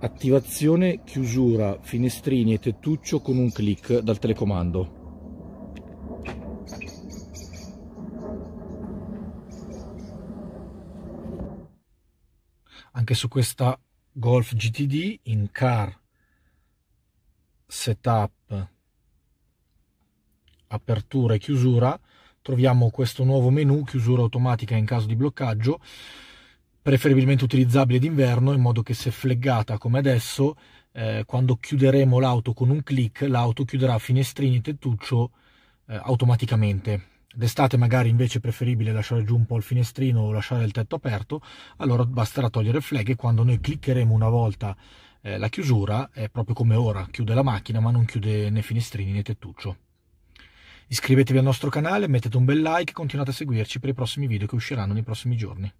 attivazione, chiusura, finestrini e tettuccio con un clic dal telecomando. Anche su questa Golf GTD in car setup apertura e chiusura troviamo questo nuovo menu chiusura automatica in caso di bloccaggio preferibilmente utilizzabile d'inverno in modo che se fleggata come adesso, eh, quando chiuderemo l'auto con un clic, l'auto chiuderà finestrini e tettuccio eh, automaticamente. D'estate magari invece è preferibile lasciare giù un po' il finestrino o lasciare il tetto aperto, allora basterà togliere il flag e quando noi cliccheremo una volta eh, la chiusura è proprio come ora, chiude la macchina ma non chiude né finestrini né tettuccio. Iscrivetevi al nostro canale, mettete un bel like e continuate a seguirci per i prossimi video che usciranno nei prossimi giorni.